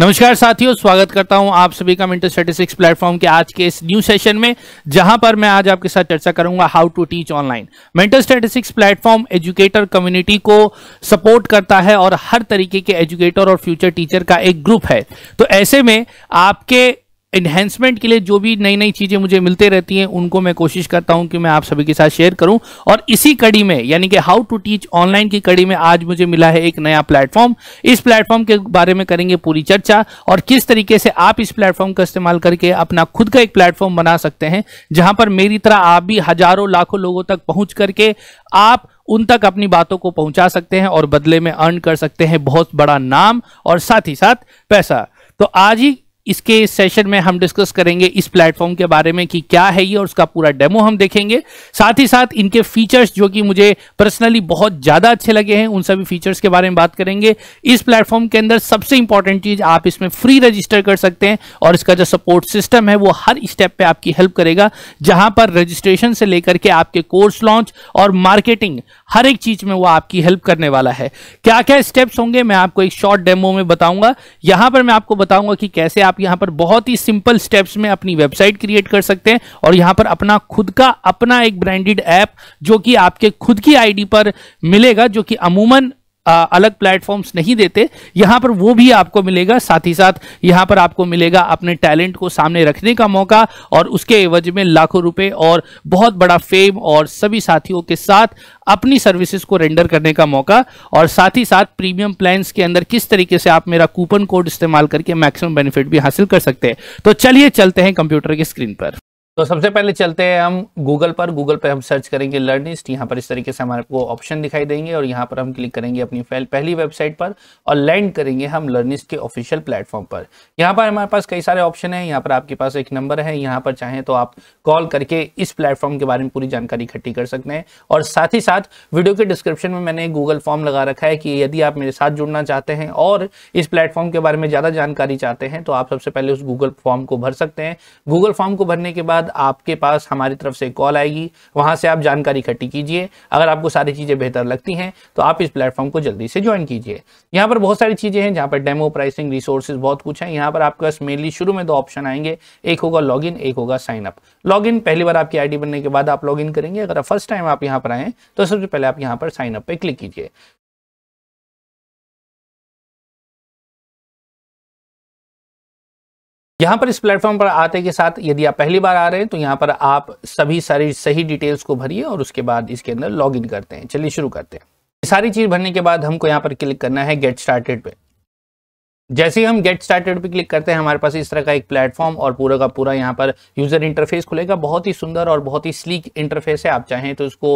नमस्कार साथियों स्वागत करता हूं आप सभी का मिंटर स्टेटिस्टिक्स प्लेटफॉर्म के आज के इस न्यू सेशन में जहां पर मैं आज आपके साथ चर्चा करूंगा how to teach online mentor statistics platform educator community को सपोर्ट करता है और हर तरीके के एजुकेटर और फ्यूचर टीचर का एक ग्रुप है तो ऐसे में आपके इन्हेंसमेंट के लिए जो भी नई नई चीज़ें मुझे मिलते रहती हैं उनको मैं कोशिश करता हूं कि मैं आप सभी के साथ शेयर करूं और इसी कड़ी में यानी कि हाउ टू टीच ऑनलाइन की कड़ी में आज मुझे मिला है एक नया प्लेटफॉर्म इस प्लेटफॉर्म के बारे में करेंगे पूरी चर्चा और किस तरीके से आप इस प्लेटफॉर्म का इस्तेमाल करके अपना खुद का एक प्लेटफॉर्म बना सकते हैं जहां पर मेरी तरह आप भी हजारों लाखों लोगों तक पहुंच करके आप उन तक अपनी बातों को पहुंचा सकते हैं और बदले में अर्न कर सकते हैं बहुत बड़ा नाम और साथ ही साथ पैसा तो आज ही इसके इस सेशन में हम डिस्कस करेंगे इस प्लेटफॉर्म के बारे में कि क्या है ये और उसका पूरा डेमो हम देखेंगे साथ ही साथ इनके फीचर्स जो कि मुझे पर्सनली बहुत ज़्यादा अच्छे लगे हैं उन सभी फीचर्स के बारे में बात करेंगे इस प्लेटफॉर्म के अंदर सबसे इंपॉर्टेंट चीज़ आप इसमें फ्री रजिस्टर कर सकते हैं और इसका जो सपोर्ट सिस्टम है वो हर स्टेप पर आपकी हेल्प करेगा जहां पर रजिस्ट्रेशन से लेकर के आपके कोर्स लॉन्च और मार्केटिंग हर एक चीज में वो आपकी हेल्प करने वाला है क्या क्या स्टेप्स होंगे मैं आपको एक शॉर्ट डेमो में बताऊंगा यहां पर मैं आपको बताऊंगा कि कैसे आप यहां पर बहुत ही सिंपल स्टेप्स में अपनी वेबसाइट क्रिएट कर सकते हैं और यहां पर अपना खुद का अपना एक ब्रांडेड ऐप जो कि आपके खुद की आईडी पर मिलेगा जो कि अमूमन अलग प्लेटफॉर्म्स नहीं देते यहां पर वो भी आपको मिलेगा साथ ही साथ यहां पर आपको मिलेगा अपने टैलेंट को सामने रखने का मौका और उसके एवज में लाखों रुपए और बहुत बड़ा फेम और सभी साथियों के साथ अपनी सर्विसेज को रेंडर करने का मौका और साथ ही साथ प्रीमियम प्लान्स के अंदर किस तरीके से आप मेरा कूपन कोड इस्तेमाल करके मैक्सिमम बेनिफिट भी हासिल कर सकते हैं तो चलिए चलते हैं कंप्यूटर की स्क्रीन पर तो सबसे पहले चलते हैं हम गूगल पर गूगल पर हम सर्च करेंगे लर्निस्ट यहाँ पर इस तरीके से हमारे को ऑप्शन दिखाई देंगे और यहाँ पर हम क्लिक करेंगे अपनी पहली वेबसाइट पर और लैंड करेंगे हम लर्निस्ट के ऑफिशियल प्लेटफॉर्म पर यहाँ पर हमारे पास कई सारे ऑप्शन हैं यहाँ पर आपके पास एक नंबर है यहाँ पर चाहें तो आप कॉल करके इस प्लेटफॉर्म के बारे में पूरी जानकारी इकट्ठी कर सकते हैं और साथ ही साथ वीडियो के डिस्क्रिप्शन में मैंने गूगल फॉर्म लगा रखा है कि यदि आप मेरे साथ जुड़ना चाहते हैं और इस प्लेटफॉर्म के बारे में ज़्यादा जानकारी चाहते हैं तो आप सबसे पहले उस गूगल फॉर्म को भर सकते हैं गूगल फॉर्म को भरने के बाद बाद आपके पास हमारी तरफ से कॉल आएगी वहां से आप जानकारी इकट्ठी कीजिए अगर आपको सारी चीज़ें बेहतर लगती हैं तो आप इस प्लेटफॉर्म को जल्दी से ज्वाइन कीजिए यहाँ पर बहुत सारी चीज़ें हैं जहाँ पर डेमो प्राइसिंग रिसोर्सेज बहुत कुछ है यहाँ पर आपके पास मेनली शुरू में दो ऑप्शन आएंगे एक होगा लॉग एक होगा साइन अप लॉग पहली बार आपकी आई बनने के बाद आप लॉग करेंगे अगर फर्स्ट टाइम आप यहाँ पर आए तो सबसे पहले आप यहाँ पर साइन अप पे क्लिक कीजिए यहाँ पर इस प्लेटफॉर्म पर आते के साथ यदि आप पहली बार आ रहे हैं तो यहाँ पर आप सभी सारी सही डिटेल्स को भरिए और उसके बाद इसके अंदर लॉगिन करते हैं चलिए शुरू करते हैं सारी चीज़ भरने के बाद हमको यहाँ पर क्लिक करना है गेट स्टार्टेड पे जैसे ही हम गेट स्टार्टेड पे क्लिक करते हैं हमारे पास इस तरह का एक प्लेटफॉर्म और पूरा का पूरा यहाँ पर यूजर इंटरफेस खुलेगा बहुत ही सुंदर और बहुत ही स्लीक इंटरफेस है आप चाहें तो इसको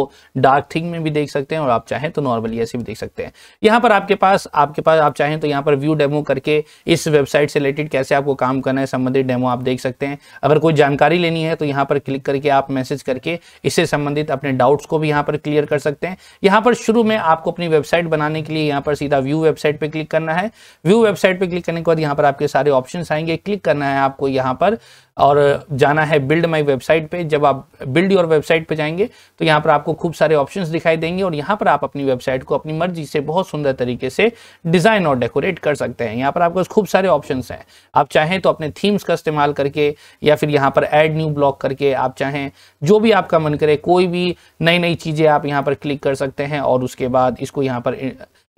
डार्क थिंग में भी देख सकते हैं और आप चाहें तो नॉर्मली ऐसे भी देख सकते हैं यहाँ पर आपके पास आपके पास आप चाहें तो यहाँ पर व्यू डेमो करके इस वेबसाइट से रिलेटेड कैसे आपको काम करना है संबंधित डेमो आप देख सकते हैं अगर कोई जानकारी लेनी है तो यहाँ पर क्लिक करके आप मैसेज करके इससे संबंधित अपने डाउट्स को भी यहाँ पर क्लियर कर सकते हैं यहाँ पर शुरू में आपको अपनी वेबसाइट बनाने के लिए यहाँ पर सीधा व्यू वेबसाइट पर क्लिक करना है व्यू वेबसाइट पर क्लिक करने के बाद यहाँ पर आपके सारे ऑप्शन आएंगे क्लिक करना है आपको यहाँ पर और जाना है बिल्ड माई वेबसाइट पे जब आप बिल्ड योर वेबसाइट पे जाएंगे तो यहाँ पर आपको खूब सारे ऑप्शन दिखाई देंगे और यहाँ पर आप अपनी वेबसाइट को अपनी मर्जी से बहुत सुंदर तरीके से डिज़ाइन और डेकोरेट कर सकते हैं यहाँ पर आपके पास खूब सारे ऑप्शन हैं आप चाहें तो अपने थीम्स का इस्तेमाल करके या फिर यहाँ पर एड न्यू ब्लॉक करके आप चाहें जो भी आपका मन करे कोई भी नई नई चीज़ें आप यहाँ पर क्लिक कर सकते हैं और उसके बाद इसको यहाँ पर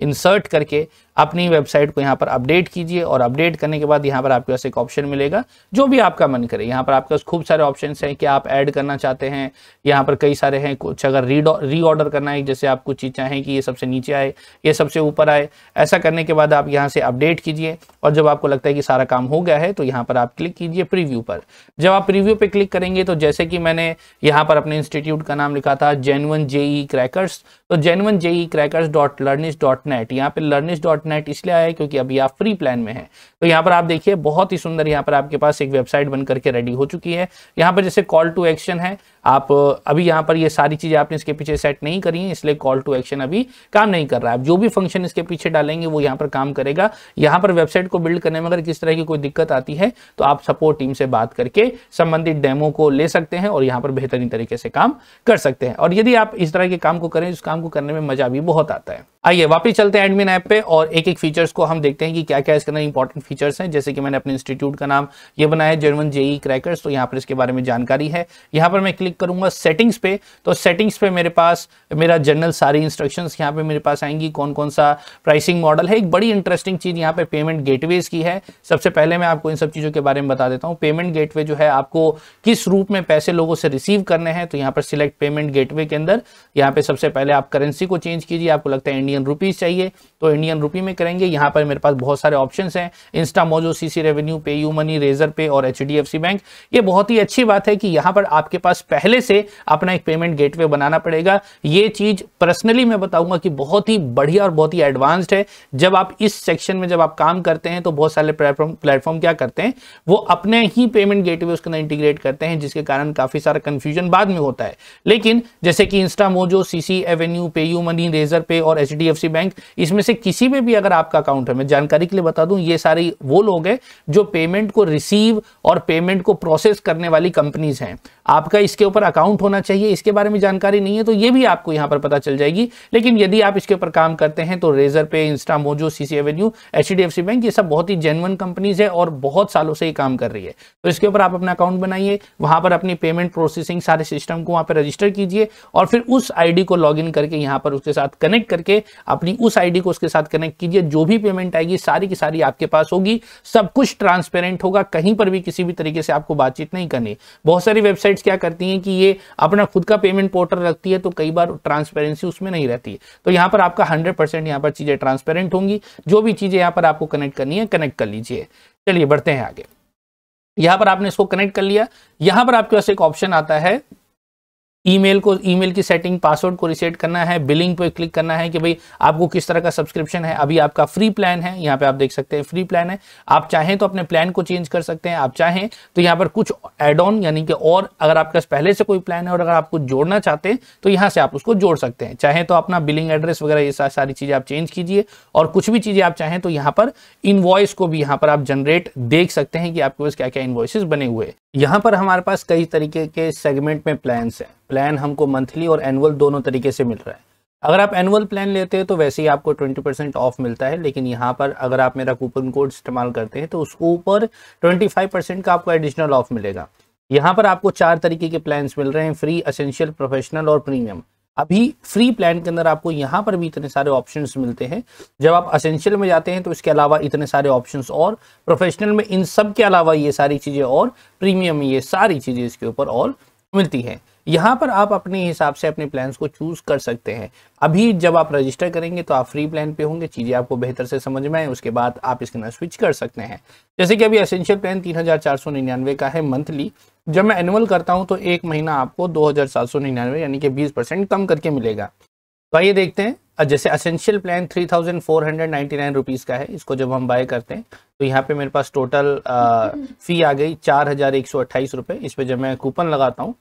इंसर्ट करके अपनी वेबसाइट को यहाँ पर अपडेट कीजिए और अपडेट करने के बाद यहाँ पर आपके पास एक ऑप्शन मिलेगा जो भी आपका मन करे यहाँ पर आपके पास खूब सारे ऑप्शन हैं कि आप ऐड करना चाहते हैं यहाँ पर कई सारे हैं कुछ अगर री ऑर्डर करना है जैसे आप कुछ चीज़ चाहें कि ये सबसे नीचे आए ये सबसे ऊपर आए ऐसा करने के बाद आप यहाँ से अपडेट कीजिए और जब आपको लगता है कि सारा काम हो गया है तो यहाँ पर आप क्लिक कीजिए प्रीव्यू पर जब आप प्रीव्यू पर क्लिक करेंगे तो जैसे कि मैंने यहाँ पर अपने इंस्टीट्यूट का नाम लिखा था जेनवन जेई क्रैकर्स तो genuine JEE crackers dot Learnyst dot net यहाँ पे लर्निस डॉट नेट इसलिए आया है क्योंकि अभी आप फ्री प्लान में हैं तो यहाँ पर आप देखिए बहुत ही सुंदर यहाँ पर आपके पास एक वेबसाइट बन करके रेडी हो चुकी है यहाँ पर जैसे कॉल टू एक्शन है आप अभी यहाँ पर ये सारी चीज़ें आपने इसके पीछे सेट नहीं करी है इसलिए कॉल टू एक्शन अभी काम नहीं कर रहा है आप जो भी फंक्शन इसके पीछे डालेंगे वो यहाँ पर काम करेगा यहाँ पर वेबसाइट को बिल्ड करने में अगर किस तरह की कोई दिक्कत आती है तो आप सपोर्ट टीम से बात करके संबंधित डेमो को ले सकते हैं और यहाँ पर बेहतरीन तरीके से काम कर सकते हैं और यदि आप इस तरह के काम को करें उस काम को करने में मजा भी बहुत आता है आइए वापस चलते हैं एडमिन ऐप पे और एक एक फीचर्स को हम देखते हैं कि क्या क्या इसके अंदर इंपॉर्टेंट फीचर्स हैं जैसे कि मैंने अपने इंस्टीट्यूट का नाम ये बनाया जर्मन जेई क्रैकर्स तो यहाँ पर इसके बारे में जानकारी है यहाँ पर मैं क्लिक करूंगा सेटिंग्स पे तो सेटिंग्स पे मेरे पास मेरा जनरल सारी इंस्ट्रक्शन यहाँ पे मेरे पास आएंगी कौन कौन सा प्राइसिंग मॉडल है एक बड़ी इंटरेस्टिंग चीज यहाँ पे पेमेंट गेट की है सबसे पहले मैं आपको इन सब चीज़ों के बारे में बता देता हूँ पेमेंट गेट जो है आपको किस रूप में पैसे लोगों से रिसीव करने हैं तो यहाँ पर सिलेक्ट पेमेंट गेट के अंदर यहाँ पे सबसे पहले आप करेंसी को चेंज कीजिए आपको लगता है इंडियन रुपीज़ चाहिए तो इंडियन रुपी में करेंगे यहाँ पर मेरे पास बहुत सारे ऑप्शन हैं इंस्टा मोजो सीसी रेवेन्यू पे यू मनी रेजर पे और एच बैंक ये बहुत ही अच्छी बात है कि यहाँ पर आपके पास पहले से अपना एक पेमेंट गेटवे बनाना पड़ेगा ये चीज़ पर्सनली मैं बताऊंगा कि बहुत ही बढ़िया और बहुत ही एडवांस्ड है जब आप इस सेक्शन में जब आप काम करते हैं तो बहुत सारे प्लेटफॉर्म क्या करते हैं वो अपने ही पेमेंट गेटवे उसके अंदर इंटीग्रेट करते हैं जिसके कारण काफ़ी सारा कंफ्यूजन बाद में होता है लेकिन जैसे कि Instamojo CCAvenue U pay you money Razorpay और एच बैंक इसमें से किसी में भी अगर आपका अकाउंट है मैं जानकारी के लिए बता दूं ये सारी वो लोग हैं जो पेमेंट को रिसीव और पेमेंट को प्रोसेस करने वाली कंपनीज हैं आपका इसके ऊपर अकाउंट होना चाहिए इसके बारे में जानकारी नहीं है तो ये भी आपको यहाँ पर पता चल जाएगी लेकिन यदि आप इसके ऊपर काम करते हैं तो Razorpay Instamojo CCAvenue H bank ये सब बहुत ही जेनवन कंपनीज है और बहुत सालों से ये काम कर रही है तो इसके ऊपर आप अपना अकाउंट बनाइए वहां पर अपनी पेमेंट प्रोसेसिंग सारे सिस्टम को वहां पर रजिस्टर कीजिए और फिर उस आईडी को लॉग करके करके यहाँ पर उसके साथ कनेक्ट करके अपनी उस आईडी को उसके साथ कनेक्ट कीजिए जो भी पेमेंट आएगी सारी की सारी आपके पास होगी सब कुछ ट्रांसपेरेंट होगा कहीं पर भी किसी भी तरीके से आपको बातचीत नहीं करनी बहुत सारी वेबसाइट्स क्या करती हैं कि ये अपना खुद का पेमेंट पोर्टल रखती है तो कई बार ट्रांसपेरेंसी उसमें नहीं रहती है तो यहाँ पर आपका हंड्रेड परसेंट पर चीजें ट्रांसपेरेंट होंगी जो भी चीजें यहाँ पर आपको कनेक्ट करनी है कनेक्ट कर लीजिए चलिए बढ़ते हैं आगे यहां पर आपने इसको कनेक्ट कर लिया यहां पर आपके पास एक ऑप्शन आता है ईमेल को ईमेल की सेटिंग पासवर्ड को रिसेट करना है बिलिंग पे क्लिक करना है कि भाई आपको किस तरह का सब्सक्रिप्शन है अभी आपका फ्री प्लान है यहाँ पे आप देख सकते हैं फ्री प्लान है आप चाहें तो अपने प्लान को चेंज कर सकते हैं आप चाहें तो यहाँ पर कुछ एड ऑन यानी कि और अगर आपके पास पहले से कोई प्लान है और अगर आप कुछ जोड़ना चाहते हैं तो यहाँ से आप उसको जोड़ सकते हैं चाहे तो अपना बिलिंग एड्रेस वगैरह ये सारी चीज़ें आप चेंज कीजिए और कुछ भी चीज़ें आप चाहें तो यहाँ पर इन्वॉइस को भी यहाँ पर आप जनरेट देख सकते हैं कि आपके पास क्या क्या इन्वॉइस बने हुए हैं यहाँ पर हमारे पास कई तरीके के सेगमेंट में प्लान्स हैं प्लान हमको मंथली और एनुअल दोनों तरीके से मिल रहा है अगर आप एनुअल प्लान लेते हैं तो वैसे ही आपको 20 परसेंट ऑफ मिलता है लेकिन यहाँ पर अगर आप मेरा कूपन कोड इस्तेमाल करते हैं तो उसको ऊपर 25 परसेंट का आपको एडिशनल ऑफ मिलेगा यहाँ पर आपको चार तरीके के प्लान्स मिल रहे हैं फ्री असेंशियल प्रोफेशनल और प्रीमियम अभी फ्री प्लान के अंदर आपको यहाँ पर भी इतने सारे ऑप्शंस मिलते हैं जब आप असेंशियल में जाते हैं तो इसके अलावा इतने सारे ऑप्शंस और प्रोफेशनल में इन सब के अलावा ये सारी चीज़ें और प्रीमियम में ये सारी चीज़ें इसके ऊपर और मिलती हैं यहाँ पर आप अपने हिसाब से अपने प्लान्स को चूज कर सकते हैं अभी जब आप रजिस्टर करेंगे तो आप फ्री प्लान पे होंगे चीज़ें आपको बेहतर से समझ में आए उसके बाद आप इसके अंदर स्विच कर सकते हैं जैसे कि अभी असेंशियल प्लान तीन का है मंथली जब मैं एनुअल करता हूं तो एक महीना आपको दो हज़ार सात सौ निन्यानवे यानी कि बीस परसेंट कम करके मिलेगा तो आइए देखते हैं जैसे essential plan three thousand four hundred ninety nine rupees का है इसको जब हम बाय करते हैं तो यहाँ पे मेरे पास टोटल आ, फी आ गई चार हज़ार एक सौ अट्ठाईस रुपए इस पर जब मैं कूपन लगाता हूँ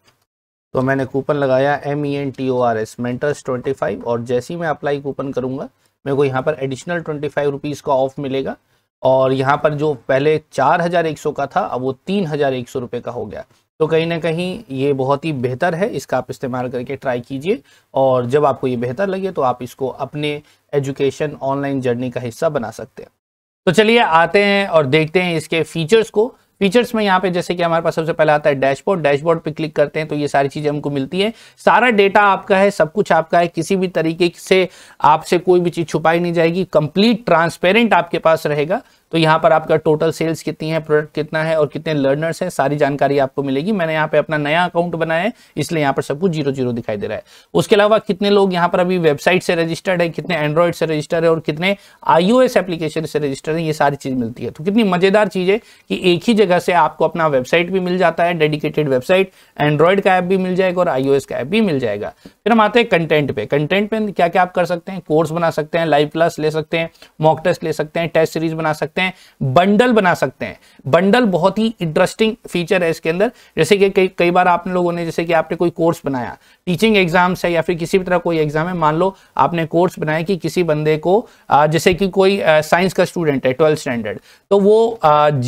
तो मैंने कूपन लगाया M E N T O R S mentors twenty five और जैसे ही मैं अप्लाई कूपन करूंगा मेरे को यहाँ पर एडिशनल ट्वेंटी फाइव रुपीज़ का ऑफ मिलेगा और यहाँ पर जो पहले चार हज़ार एक सौ का था अब वो तीन हज़ार एक सौ रुपये का हो गया तो कहीं ना कहीं ये बहुत ही बेहतर है इसका आप इस्तेमाल करके ट्राई कीजिए और जब आपको ये बेहतर लगे तो आप इसको अपने एजुकेशन ऑनलाइन जर्नी का हिस्सा बना सकते हैं तो चलिए आते हैं और देखते हैं इसके फीचर्स को फीचर्स में यहाँ पे जैसे कि हमारे पास सबसे पहले आता है डैशबोर्ड डैशबोर्ड पे क्लिक करते हैं तो ये सारी चीजें हमको मिलती है सारा डेटा आपका है सब कुछ आपका है किसी भी तरीके से आपसे कोई भी चीज छुपाई नहीं जाएगी कंप्लीट ट्रांसपेरेंट आपके पास रहेगा तो यहाँ पर आपका टोटल सेल्स कितनी है प्रोडक्ट कितना है और कितने लर्नर्स हैं सारी जानकारी आपको मिलेगी मैंने यहाँ पे अपना नया अकाउंट बनाया है इसलिए यहाँ पर सब कुछ जीरो जीरो दिखाई दे रहा है उसके अलावा कितने लोग यहाँ पर अभी वेबसाइट से रजिस्टर्ड है कितने एंड्रॉइड से रजिस्टर है और कितने आईओएस एप्लीकेशन से रजिस्टर है ये सारी चीज मिलती है तो कितनी मजेदार चीज है कि एक ही जगह से आपको अपना वेबसाइट भी मिल जाता है डेडिकेटेड वेबसाइट एंड्रॉइड का ऐप भी मिल जाएगा और आईओएस का ऐप भी मिल जाएगा फिर हम आते हैं कंटेंट पे कंटेंट पे क्या क्या आप कर सकते हैं कोर्स बना सकते हैं लाइव क्लास ले सकते हैं मॉक टेस्ट ले सकते हैं टेस्ट सीरीज बना सकते हैं सकते हैं बंडल बना सकते हैं बंडल बहुत ही इंटरेस्टिंग फीचर है इसके अंदर जैसे कि कई बार आपने लोगों ने जैसे कि आपने कोई कोर्स बनाया टीचिंग एग्जाम्स है या फिर किसी भी तरह कोई एग्जाम है मान लो आपने कोर्स बनाया कि किसी बंदे को जैसे कि कोई साइंस का स्टूडेंट है ट्वेल्थ स्टैंडर्ड तो वो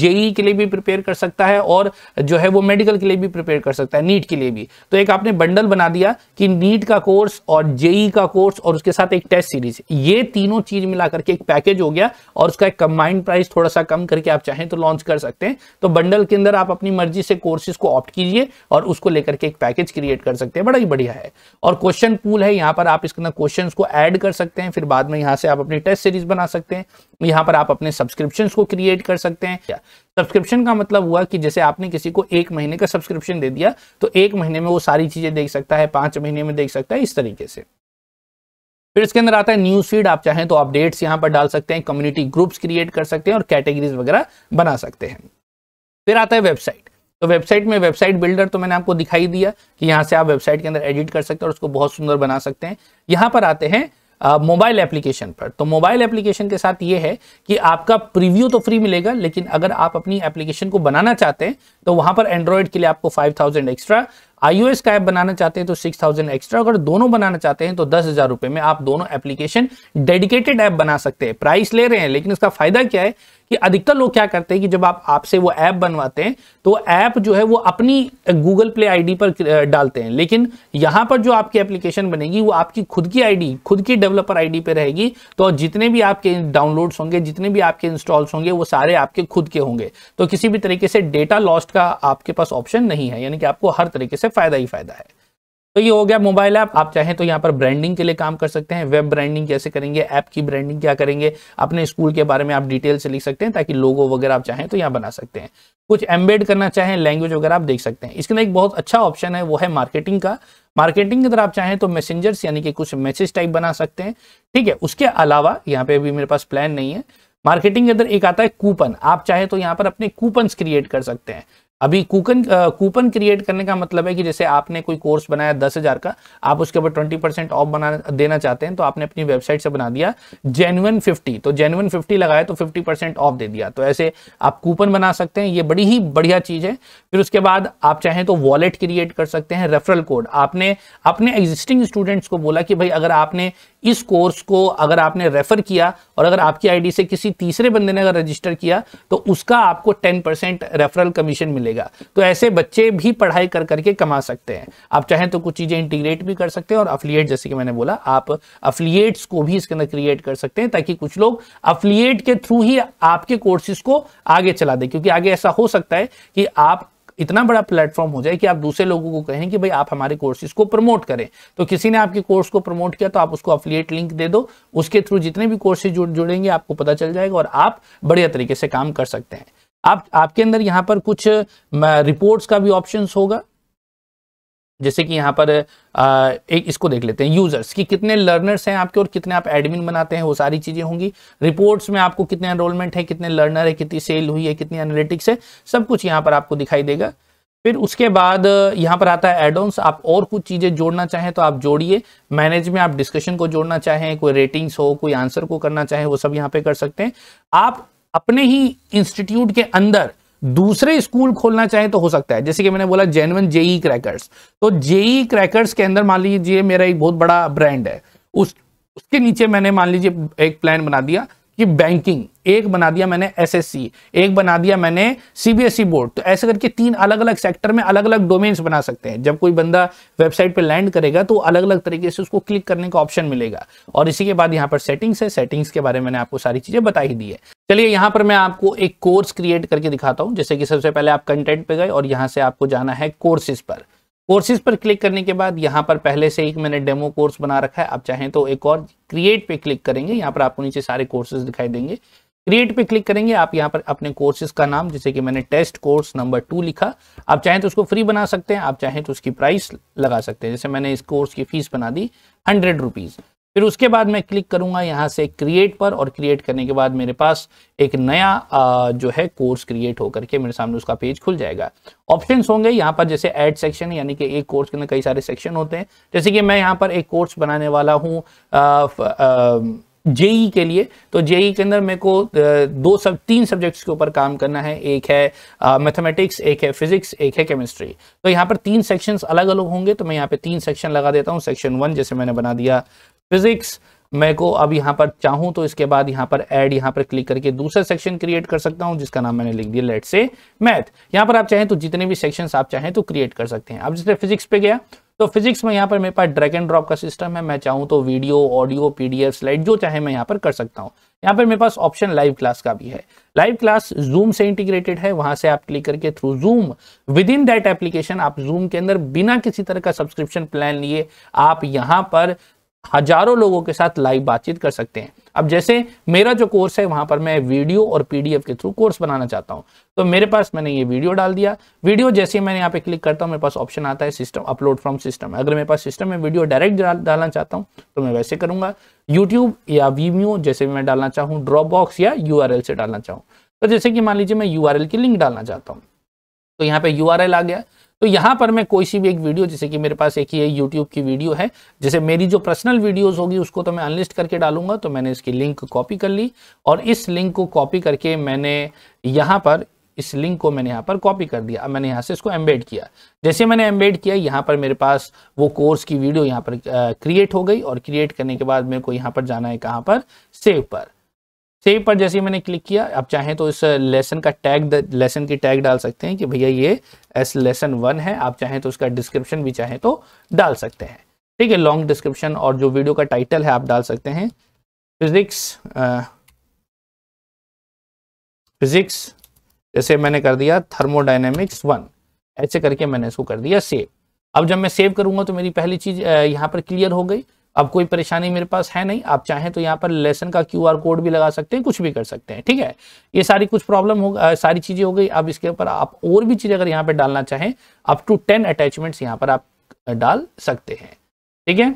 जेई के लिए भी प्रिपेयर कर सकता है और जो है वो मेडिकल के लिए भी प्रिपेयर कर सकता है नीट के लिए भी तो एक आपने बंडल बना दिया कि नीट का कोर्स और जेई का कोर्स और उसके साथ एक टेस्ट सीरीज ये तीनों चीज मिलाकर के एक पैकेज हो गया और उसका एक कंबाइंड प्राइस प्राइस थोड़ा सा कम करके आप चाहें तो लॉन्च कर सकते हैं तो बंडल के अंदर आप अपनी मर्जी से कोर्सेज को ऑप्ट कीजिए और उसको लेकर के एक पैकेज क्रिएट कर सकते हैं बड़ा ही बढ़िया है और क्वेश्चन पूल है यहाँ पर आप इसके अंदर क्वेश्चन को ऐड कर सकते हैं फिर बाद में यहाँ से आप अपनी टेस्ट सीरीज बना सकते हैं यहाँ पर आप अपने सब्सक्रिप्शन को क्रिएट कर सकते हैं सब्सक्रिप्शन का मतलब हुआ कि जैसे आपने किसी को एक महीने का सब्सक्रिप्शन दे दिया तो एक महीने में वो सारी चीजें देख सकता है पांच महीने में देख सकता है इस तरीके से फिर इसके अंदर आता है न्यूज फीड आप चाहें तो अपडेट्स यहाँ पर डाल सकते हैं कम्युनिटी ग्रुप्स क्रिएट कर सकते हैं और कैटेगरीज वगैरह बना सकते हैं फिर आता है वेबसाइट तो वेबसाइट में वेबसाइट बिल्डर तो मैंने आपको दिखाई दिया कि यहाँ से आप वेबसाइट के अंदर एडिट कर सकते हैं और उसको बहुत सुंदर बना सकते हैं यहाँ पर आते हैं मोबाइल एप्लीकेशन पर तो मोबाइल एप्लीकेशन के साथ ये है कि आपका प्रीव्यू तो फ्री मिलेगा लेकिन अगर आप अपनी एप्लीकेशन को बनाना चाहते हैं तो वहां पर एंड्रॉयड के लिए आपको 5000 एक्स्ट्रा आईओएस का ऐप बनाना चाहते हैं तो सिक्स थाउजेंड एक्स्ट्रा अगर दोनों बनाना चाहते हैं तो दस हजार रुपए में आप दोनों एप्लीकेशन डेडिकेटेड ऐप बना सकते हैं प्राइस ले रहे हैं लेकिन इसका फायदा क्या है कि अधिकतर लोग क्या करते हैं कि जब आप आपसे वो ऐप बनवाते हैं तो ऐप जो है वो अपनी गूगल प्ले आईडी पर डालते हैं लेकिन यहां पर जो आपकी एप्लीकेशन बनेगी वो आपकी खुद की आईडी खुद की डेवलपर आईडी पे रहेगी तो जितने भी आपके डाउनलोड्स होंगे जितने भी आपके इंस्टॉल्स होंगे वो सारे आपके खुद के होंगे तो किसी भी तरीके से डेटा लॉस्ट का आपके पास ऑप्शन नहीं है यानी कि आपको हर तरीके से फायदा ही फायदा है तो ये हो गया मोबाइल ऐप आप चाहें तो यहाँ पर ब्रांडिंग के लिए काम कर सकते हैं वेब ब्रांडिंग कैसे करेंगे ऐप की ब्रांडिंग क्या करेंगे अपने स्कूल के बारे में आप डिटेल से लिख सकते हैं ताकि लोगो वगैरह आप चाहें तो यहाँ बना सकते हैं कुछ एम्बेड करना चाहें लैंग्वेज वगैरह आप देख सकते हैं इसके अंदर एक बहुत अच्छा ऑप्शन है वो है मार्केटिंग का मार्केटिंग के अंदर आप चाहें तो मैसेंजर्स यानी कि कुछ मैसेज टाइप बना सकते हैं ठीक है उसके अलावा यहाँ पे अभी मेरे पास प्लान नहीं है मार्केटिंग के अंदर एक आता है कूपन आप चाहे तो यहाँ पर अपने कूपन क्रिएट कर सकते हैं अभी कूपन कूपन क्रिएट करने का मतलब है कि जैसे आपने कोई कोर्स बनाया दस हजार का आप उसके ऊपर ट्वेंटी परसेंट ऑफ बना देना चाहते हैं तो आपने अपनी वेबसाइट से बना दिया जेनुअन फिफ्टी तो जेनुअन फिफ्टी लगाया तो फिफ्टी परसेंट ऑफ दे दिया तो ऐसे आप कूपन बना सकते हैं ये बड़ी ही बढ़िया चीज़ है फिर उसके बाद आप चाहें तो वॉलेट क्रिएट कर सकते हैं रेफरल कोड आपने अपने एग्जिस्टिंग स्टूडेंट्स को बोला कि भाई अगर आपने इस कोर्स को अगर आपने रेफर किया और अगर आपकी आईडी से किसी तीसरे बंदे ने अगर रजिस्टर किया तो उसका आपको टेन परसेंट रेफरल कमीशन मिलेगा मिलेगा तो ऐसे बच्चे भी पढ़ाई कर करके कमा सकते हैं आप चाहें तो कुछ चीज़ें इंटीग्रेट भी कर सकते हैं और अफिलियट जैसे कि मैंने बोला आप अफिलियट्स को भी इसके अंदर क्रिएट कर सकते हैं ताकि कुछ लोग अफिलियट के थ्रू ही आपके कोर्सेज को आगे चला दें क्योंकि आगे ऐसा हो सकता है कि आप इतना बड़ा प्लेटफॉर्म हो जाए कि आप दूसरे लोगों को कहें कि भाई आप हमारे कोर्सेज को प्रमोट करें तो किसी ने आपके कोर्स को प्रमोट किया तो आप उसको अफिलियट लिंक दे दो उसके थ्रू जितने भी कोर्सेज जुड़ जुड़ेंगे आपको पता चल जाएगा और आप बढ़िया तरीके से काम कर सकते हैं आप आपके अंदर यहां पर कुछ रिपोर्ट्स का भी ऑप्शन होगा जैसे कि यहां पर एक इसको देख लेते हैं यूजर्स कि कितने लर्नर्स हैं आपके और कितने आप एडमिन बनाते हैं वो सारी चीज़ें होंगी रिपोर्ट्स में आपको कितने एनरोलमेंट है कितने लर्नर है कितनी सेल हुई है कितनी एनालिटिक्स है सब कुछ यहाँ पर आपको दिखाई देगा फिर उसके बाद यहाँ पर आता है एडोन्स आप और कुछ चीज़ें जोड़ना चाहें तो आप जोड़िए मैनेज में आप डिस्कशन को जोड़ना चाहें कोई रेटिंग्स हो कोई आंसर को करना चाहें वो सब यहाँ पे कर सकते हैं आप अपने ही इंस्टीट्यूट के अंदर दूसरे स्कूल खोलना चाहे तो हो सकता है जैसे कि मैंने बोला जेनवन जेई क्रैकर्स तो जेई क्रैकर्स e के अंदर मान लीजिए मेरा एक बहुत बड़ा ब्रांड है उस उसके नीचे मैंने मान लीजिए एक प्लान बना दिया कि बैंकिंग एक बना दिया मैंने एसएससी एक बना दिया मैंने सीबीएसई बोर्ड e तो ऐसे करके तीन अलग अलग सेक्टर में अलग अलग डोमेन्स बना सकते हैं जब कोई बंदा वेबसाइट पे लैंड करेगा तो अलग अलग तरीके से उसको क्लिक करने का ऑप्शन मिलेगा और इसी के बाद यहाँ पर सेटिंग्स है सेटिंग्स के बारे में मैंने आपको सारी चीज़ें बता ही दी है चलिए यहां पर मैं आपको एक कोर्स क्रिएट करके दिखाता हूं जैसे कि सबसे पहले आप कंटेंट पे गए और यहां से आपको जाना है कोर्सेज पर कोर्सेज पर क्लिक करने के बाद यहाँ पर पहले से एक मैंने डेमो कोर्स बना रखा है आप चाहें तो एक और क्रिएट पे क्लिक करेंगे यहां पर आपको नीचे सारे कोर्सेज दिखाई देंगे क्रिएट पे क्लिक करेंगे आप यहाँ पर अपने कोर्सेज का नाम जैसे कि मैंने टेस्ट कोर्स नंबर टू लिखा आप चाहें तो उसको फ्री बना सकते हैं आप चाहें तो उसकी प्राइस लगा सकते हैं जैसे मैंने इस कोर्स की फीस बना दी हंड्रेड रुपीज़ फिर उसके बाद मैं क्लिक करूंगा यहाँ से क्रिएट पर और क्रिएट करने के बाद मेरे पास एक नया जो है कोर्स क्रिएट होकर के मेरे सामने उसका पेज खुल जाएगा ऑप्शंस होंगे यहाँ पर जैसे ऐड सेक्शन यानी कि एक कोर्स के अंदर कई सारे सेक्शन होते हैं जैसे कि मैं यहाँ पर एक कोर्स बनाने वाला हूँ जेई e के लिए तो जेई e के अंदर मेरे को दो सब तीन सब्जेक्ट्स के ऊपर काम करना है एक है मैथमेटिक्स एक है फिजिक्स एक है केमिस्ट्री तो यहाँ पर तीन सेक्शंस अलग अलग होंगे तो मैं यहाँ पे तीन सेक्शन लगा देता हूँ सेक्शन वन जैसे मैंने बना दिया फिजिक्स मैं को अब यहाँ पर चाहूँ तो इसके बाद यहाँ पर ऐड यहाँ पर क्लिक करके दूसरा सेक्शन क्रिएट कर सकता हूँ जिसका नाम मैंने लिख दिया लेट से मैथ यहाँ पर आप चाहें तो जितने भी सेक्शन आप चाहें तो क्रिएट कर सकते हैं अब जैसे फिजिक्स पे गया तो फिजिक्स में यहाँ पर मेरे पास ड्रैग एंड ड्रॉप का सिस्टम है मैं चाहूँ तो वीडियो ऑडियो पीडीएफ स्लाइड जो चाहे मैं यहाँ पर कर सकता हूँ यहाँ पर मेरे पास ऑप्शन लाइव क्लास का भी है लाइव क्लास जूम से इंटीग्रेटेड है वहां से आप क्लिक करके through Zoom within that application आप जूम के अंदर बिना किसी तरह का सब्सक्रिप्शन प्लान लिए आप यहाँ पर हजारों लोगों के साथ लाइव बातचीत कर सकते हैं अब जैसे मेरा जो कोर्स है वहां पर मैं वीडियो और पीडीएफ के थ्रू कोर्स बनाना चाहता हूं तो मेरे पास मैंने ये वीडियो डाल दिया वीडियो जैसे मैंने यहाँ पे क्लिक करता हूँ मेरे पास ऑप्शन आता है सिस्टम अपलोड फ्रॉम सिस्टम अगर मेरे पास सिस्टम में वीडियो डायरेक्ट डालना चाहता हूँ तो मैं वैसे करूंगा यूट्यूब या वीमियो जैसे मैं डालना चाहूँ ड्रॉप बॉक्स या यू से डालना चाहूँ तो जैसे कि मान लीजिए मैं यू की लिंक डालना चाहता हूँ तो यहाँ पे यू आ गया तो यहां पर मैं कोई सी भी एक वीडियो जैसे कि मेरे पास एक ही है यूट्यूब की वीडियो है जैसे मेरी जो पर्सनल वीडियोस होगी उसको तो मैं अनलिस्ट करके डालूंगा तो मैंने इसकी लिंक कॉपी कर ली और इस लिंक को कॉपी करके मैंने यहां पर इस लिंक को मैंने यहां पर कॉपी कर दिया अब मैंने यहां से इसको एम्बेड किया जैसे मैंने एम्बेड किया यहां पर मेरे पास वो कोर्स की वीडियो यहाँ पर क्रिएट हो गई और क्रिएट करने के बाद मेरे को यहां पर जाना है कहाँ पर सेव पर सेव पर जैसे मैंने क्लिक किया आप चाहें तो इस लेसन uh, का टैग लेसन की टैग डाल सकते हैं कि भैया ये एस लेसन वन है आप चाहें तो उसका डिस्क्रिप्शन भी चाहें तो डाल सकते हैं ठीक है लॉन्ग डिस्क्रिप्शन और जो वीडियो का टाइटल है आप डाल सकते हैं फिजिक्स फिजिक्स uh, जैसे मैंने कर दिया थर्मोडाइनेमिक्स वन ऐसे करके मैंने इसको कर दिया सेव अब जब मैं सेव करूंगा तो मेरी पहली चीज़ uh, यहाँ पर क्लियर हो गई अब कोई परेशानी मेरे पास है नहीं आप चाहें तो यहाँ पर लेसन का क्यूआर कोड भी लगा सकते हैं कुछ भी कर सकते हैं ठीक है ये सारी कुछ प्रॉब्लम हो सारी चीज़ें हो गई अब इसके ऊपर आप और भी चीज़ अगर यहाँ पर डालना चाहें अप टू टेन अटैचमेंट्स यहाँ पर आप डाल सकते हैं ठीक है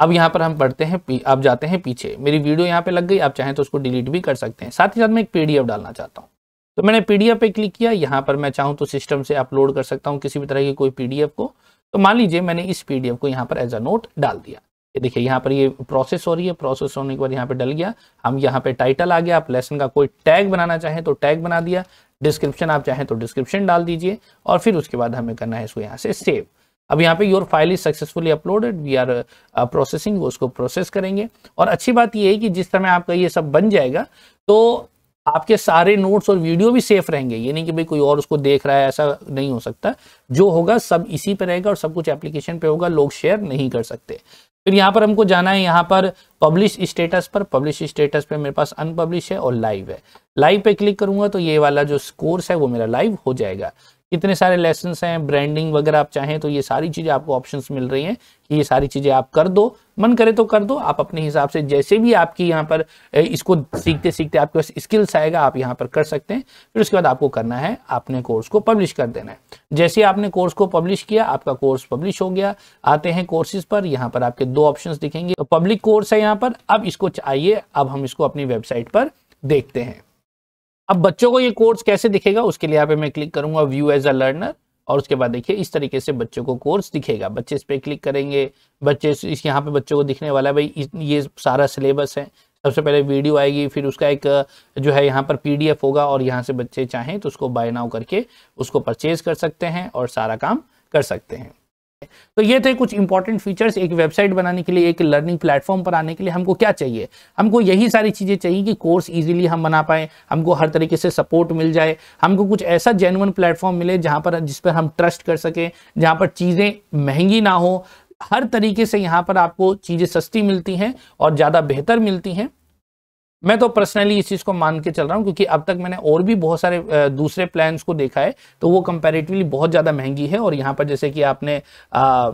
अब यहाँ पर हम पढ़ते हैं आप जाते हैं पीछे मेरी वीडियो यहाँ पे लग गई आप चाहें तो उसको डिलीट भी कर सकते हैं साथ ही साथ मैं एक पीडीएफ डालना चाहता हूँ तो मैंने पीडीएफ पे क्लिक किया यहाँ पर मैं चाहूँ तो सिस्टम से अपलोड कर सकता हूँ किसी भी तरह की कोई पीडीएफ को तो मान लीजिए मैंने इस पीडीएफ को यहाँ पर एज अ नोट डाल दिया ये देखिए यहाँ पर ये प्रोसेस हो रही है प्रोसेस होने के बाद यहाँ पे डल गया हम यहाँ पे टाइटल आ गया आप लेसन का कोई टैग बनाना चाहें तो टैग बना दिया डिस्क्रिप्शन आप चाहें तो डिस्क्रिप्शन डाल दीजिए और फिर उसके बाद हमें करना है इसको यहाँ से सेव अब यहाँ पे your file is successfully uploaded we are processing वो उसको प्रोसेस करेंगे और अच्छी बात ये है कि जिस समय आपका ये सब बन जाएगा तो आपके सारे नोट्स और वीडियो भी सेफ रहेंगे ये नहीं कि भाई कोई और उसको देख रहा है ऐसा नहीं हो सकता जो होगा सब इसी पे रहेगा और सब कुछ एप्लीकेशन पे होगा लोग शेयर नहीं कर सकते फिर यहाँ पर हमको जाना है यहाँ पर पब्लिश स्टेटस पर पब्लिश स्टेटस पे मेरे पास अनपब्लिश है और लाइव है लाइव पे क्लिक करूंगा तो ये वाला जो कोर्स है वो मेरा लाइव हो जाएगा इतने सारे लेसन हैं ब्रांडिंग वगैरह आप चाहें तो ये सारी चीज़ें आपको ऑप्शन मिल रही हैं कि ये सारी चीज़ें आप कर दो मन करे तो कर दो आप अपने हिसाब से जैसे भी आपकी यहाँ पर इसको सीखते सीखते आपके पास स्किल्स आएगा आप यहाँ पर कर सकते हैं फिर उसके बाद आपको करना है आपने कोर्स को पब्लिश कर देना है जैसे आपने कोर्स को पब्लिश किया आपका कोर्स पब्लिश हो गया आते हैं कोर्सेज पर यहाँ पर आपके दो ऑप्शन दिखेंगे तो पब्लिक कोर्स है यहाँ पर अब इसको चाहिए अब हम इसको अपनी वेबसाइट पर देखते हैं अब बच्चों को ये कोर्स कैसे दिखेगा उसके लिए यहाँ पे मैं क्लिक करूंगा व्यू एज अ लर्नर और उसके बाद देखिए इस तरीके से बच्चों को कोर्स दिखेगा बच्चे इस पर क्लिक करेंगे बच्चे इस यहाँ पे बच्चों को दिखने वाला है भाई ये सारा सिलेबस है सबसे पहले वीडियो आएगी फिर उसका एक जो है यहाँ पर पीडीएफ होगा और यहाँ से बच्चे चाहें तो उसको बाय नाउ करके उसको परचेज कर सकते हैं और सारा काम कर सकते हैं तो ये थे कुछ इंपॉर्टेंट फीचर्स एक वेबसाइट बनाने के लिए एक लर्निंग प्लेटफॉर्म पर आने के लिए हमको क्या चाहिए हमको यही सारी चीज़ें चाहिए कि कोर्स इजीली हम बना पाए हमको हर तरीके से सपोर्ट मिल जाए हमको कुछ ऐसा जेनुअन प्लेटफॉर्म मिले जहाँ पर जिस पर हम ट्रस्ट कर सकें जहां पर चीज़ें महंगी ना हो हर तरीके से यहाँ पर आपको चीज़ें सस्ती मिलती हैं और ज़्यादा बेहतर मिलती हैं मैं तो पर्सनली इस चीज़ को मान के चल रहा हूँ क्योंकि अब तक मैंने और भी बहुत सारे दूसरे प्लान्स को देखा है तो वो कंपेरेटिवली बहुत ज़्यादा महंगी है और यहाँ पर जैसे कि आपने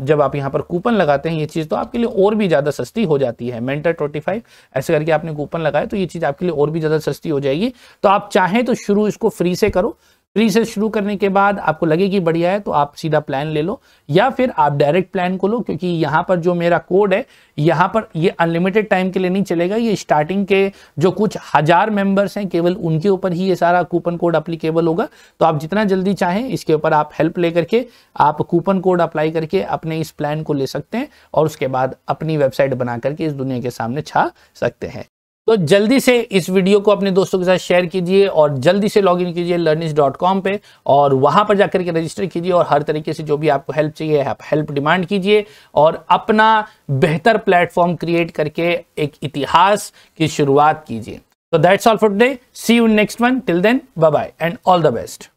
जब आप यहाँ पर कूपन लगाते हैं ये चीज़ तो आपके लिए और भी ज़्यादा सस्ती हो जाती है मेंटर ट्वेंटी फाइव ऐसे करके आपने कूपन लगाया तो ये चीज़ आपके लिए और भी ज़्यादा सस्ती हो जाएगी तो आप चाहें तो शुरू इसको फ्री से करो थ्री से शुरू करने के बाद आपको लगे कि बढ़िया है तो आप सीधा प्लान ले लो या फिर आप डायरेक्ट प्लान को लो क्योंकि यहाँ पर जो मेरा कोड है यहाँ पर ये अनलिमिटेड टाइम के लिए नहीं चलेगा ये स्टार्टिंग के जो कुछ हज़ार मेंबर्स हैं केवल उनके ऊपर ही ये सारा कूपन कोड अप्लीकेबल होगा तो आप जितना जल्दी चाहें इसके ऊपर आप हेल्प ले करके आप कूपन कोड अप्लाई करके अपने इस प्लान को ले सकते हैं और उसके बाद अपनी वेबसाइट बना करके इस दुनिया के सामने छा सकते हैं तो जल्दी से इस वीडियो को अपने दोस्तों के साथ शेयर कीजिए और जल्दी से लॉगिन कीजिए लर्निस डॉट कॉम पर और वहाँ पर जाकर के रजिस्टर कीजिए और हर तरीके से जो भी आपको हेल्प चाहिए आप हेल्प डिमांड कीजिए और अपना बेहतर प्लेटफॉर्म क्रिएट करके एक इतिहास की शुरुआत कीजिए तो that's all for today see you next one till then bye bye and all the best